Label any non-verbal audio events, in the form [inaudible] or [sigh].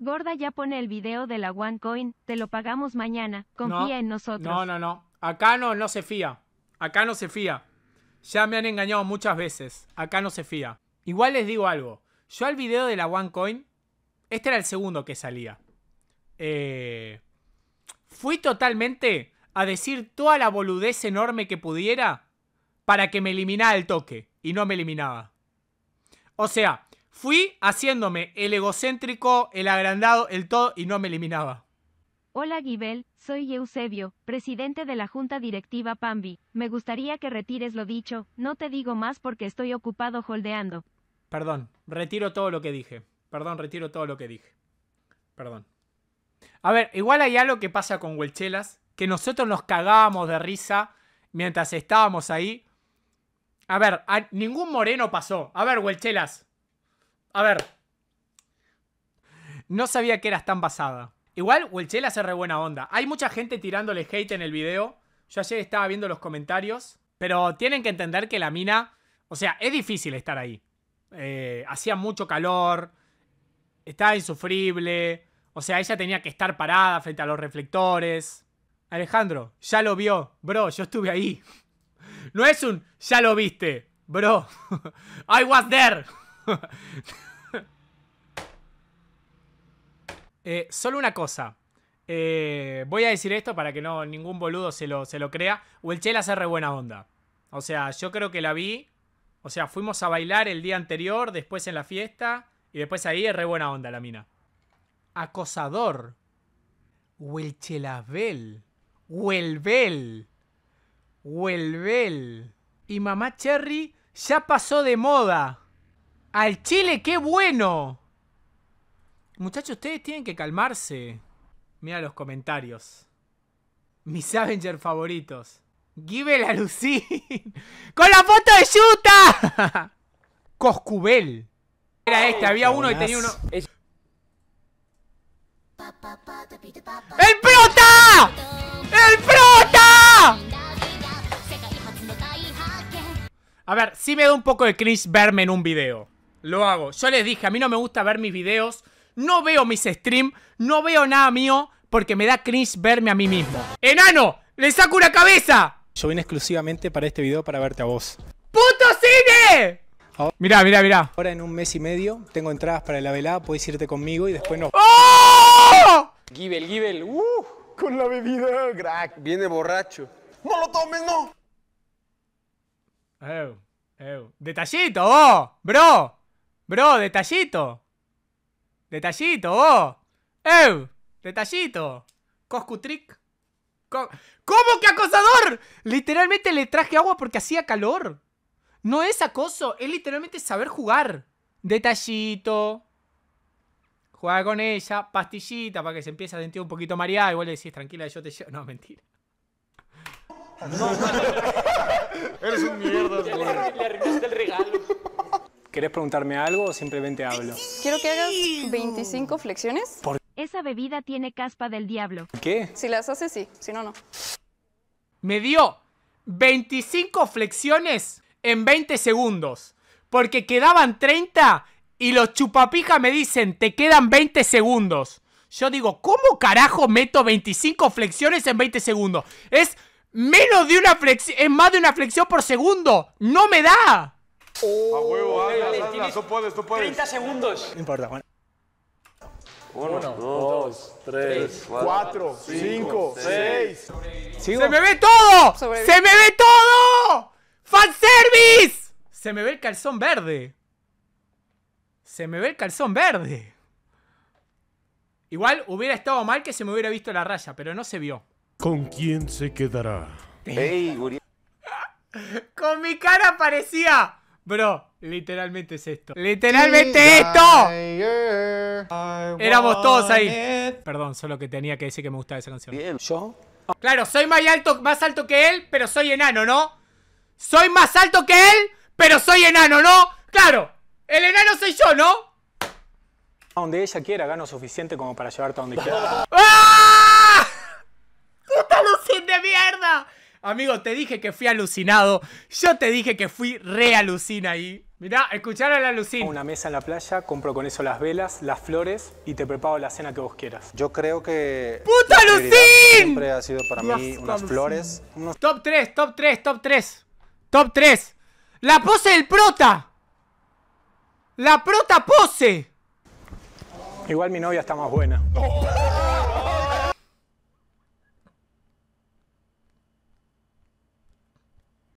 Gorda ya pone el video de la OneCoin, te lo pagamos mañana, confía en nosotros. No, no, no. Acá no, no se fía. Acá no se fía. Ya me han engañado muchas veces. Acá no se fía. Igual les digo algo. Yo al video de la OneCoin, este era el segundo que salía. Eh, fui totalmente a decir toda la boludez enorme que pudiera para que me eliminara el toque. Y no me eliminaba. O sea, Fui haciéndome el egocéntrico, el agrandado, el todo y no me eliminaba. Hola Guibel, soy Eusebio, presidente de la Junta Directiva Pambi. Me gustaría que retires lo dicho, no te digo más porque estoy ocupado holdeando. Perdón, retiro todo lo que dije. Perdón, retiro todo lo que dije. Perdón. A ver, igual hay algo que pasa con Huelchelas, que nosotros nos cagábamos de risa mientras estábamos ahí. A ver, ningún moreno pasó. A ver, Huelchelas, a ver. No sabía que eras tan basada. Igual, Welchel hace re buena onda. Hay mucha gente tirándole hate en el video. Yo ayer estaba viendo los comentarios. Pero tienen que entender que la mina. O sea, es difícil estar ahí. Eh, hacía mucho calor. Estaba insufrible. O sea, ella tenía que estar parada frente a los reflectores. Alejandro, ya lo vio. Bro, yo estuve ahí. [laughs] No es un ya lo viste. Bro, [laughs] I was there. [laughs] Eh, solo una cosa. Eh, voy a decir esto para que no ningún boludo se lo, se lo crea. Huelchelas es re buena onda. O sea, yo creo que la vi. O sea, fuimos a bailar el día anterior, después en la fiesta. Y después ahí es re buena onda la mina. Acosador. Huelchelabel. Huelbel. Huelbel. Y mamá Cherry ya pasó de moda. ¡Al Chile, qué bueno! Muchachos, ustedes tienen que calmarse. Mira los comentarios. Mis Avenger favoritos. Give la lucy [laughs] ¡Con la foto de Yuta! [laughs] Coscubel. Era este, había uno y tenía uno. ¡El prota! ¡El prota! A ver, si me da un poco de cringe verme en un video. Lo hago. Yo les dije, a mí no me gusta ver mis videos. No veo mis streams. No veo nada mío. Porque me da cringe verme a mí mismo. ¡Enano! ¡Le saco una cabeza! Yo vine exclusivamente para este video para verte a vos. ¡Puto cine! mira mirá, mirá, mirá. Ahora en un mes y medio tengo entradas para la velada. puedes irte conmigo y después no. ¡Oh! Gibel, Gibel. Uh, con la bebida, crack. Viene borracho. ¡No lo tomes, no! Ew, ew. ¡Detallito, oh! ¡Bro! Bro, detallito. Detallito, oh ¡Eh! Detallito. Coscutric, ¿Cómo que acosador? Literalmente le traje agua porque hacía calor. No es acoso, es literalmente saber jugar. Detallito. Juega con ella, pastillita para que se empiece a sentir un poquito mareada. Igual le decís, tranquila, yo te llevo. No, mentira. [laughs] Eres un mierda, güey. ¿Querés preguntarme algo o simplemente hablo? Quiero que hagas 25 flexiones. ¿Por Esa bebida tiene caspa del diablo. qué? Si las haces, sí. Si no, no. Me dio 25 flexiones en 20 segundos. Porque quedaban 30 y los chupapijas me dicen, te quedan 20 segundos. Yo digo, ¿cómo carajo meto 25 flexiones en 20 segundos? Es menos de una flexión, es más de una flexión por segundo. No me da. Oh, a huevo, a ver, tú puedes, tú puedes. 30 segundos. No importa, 1, 2, 3, 4, 5, 6. ¡Se me ve todo! ¡Se me ve todo! ¡Fanservice! Se me ve el calzón verde. Se me ve el calzón verde. Igual hubiera estado mal que se me hubiera visto la raya, pero no se vio. ¿Con quién se quedará? Ey, [laughs] Con mi cara parecía. Bro, literalmente es esto. ¡Literalmente esto! Éramos todos ahí. Perdón, solo que tenía que decir que me gustaba esa canción. Bien, yo. Claro, soy más alto, más alto que él, pero soy enano, ¿no? Soy más alto que él, pero soy enano, ¿no? Claro, el enano soy yo, ¿no? A donde ella quiera, gano suficiente como para llevarte a donde quiera. ¡Ah! Amigo, te dije que fui alucinado. Yo te dije que fui re alucina ahí. Mirá, a la lucina. Una mesa en la playa, compro con eso las velas, las flores y te preparo la cena que vos quieras. Yo creo que... ¡Puta alucin! Siempre ha sido para mí unas flores. Top 3, top 3, top 3. Top 3. La pose del prota. La prota pose. Igual mi novia está más buena. [laughs]